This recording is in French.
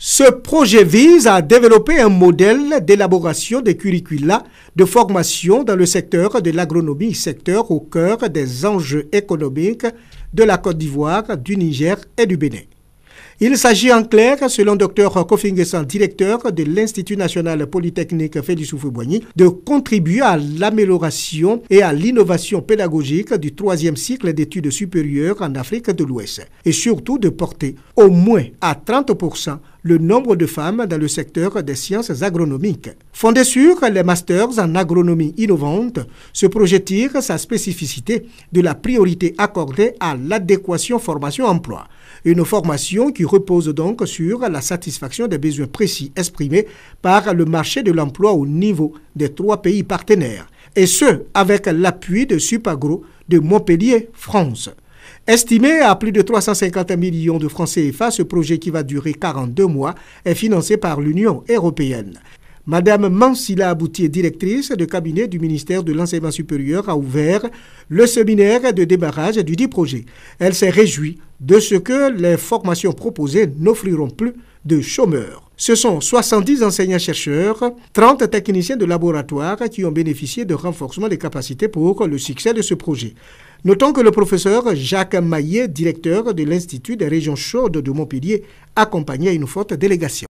Ce projet vise à développer un modèle d'élaboration des curricula de formation dans le secteur de l'agronomie, secteur au cœur des enjeux économiques de la Côte d'Ivoire, du Niger et du Bénin. Il s'agit en clair, selon Dr Kofingesan, directeur de l'Institut national polytechnique Félix Oufou-Boigny, de contribuer à l'amélioration et à l'innovation pédagogique du troisième cycle d'études supérieures en Afrique de l'Ouest, et surtout de porter au moins à 30% le nombre de femmes dans le secteur des sciences agronomiques. Fondé sur les masters en agronomie innovante, se projet sa spécificité de la priorité accordée à l'adéquation formation-emploi. Une formation qui repose donc sur la satisfaction des besoins précis exprimés par le marché de l'emploi au niveau des trois pays partenaires, et ce, avec l'appui de Supagro de Montpellier, France. Estimé à plus de 350 millions de francs CFA, ce projet qui va durer 42 mois est financé par l'Union européenne. Madame Mansila Aboutier, directrice de cabinet du ministère de l'Enseignement supérieur, a ouvert le séminaire de débarrage du dit projet. Elle s'est réjouie de ce que les formations proposées n'offriront plus de chômeurs. Ce sont 70 enseignants-chercheurs, 30 techniciens de laboratoire qui ont bénéficié de renforcement des capacités pour le succès de ce projet. Notons que le professeur Jacques Maillet, directeur de l'Institut des régions chaudes de Montpellier, accompagnait une forte délégation.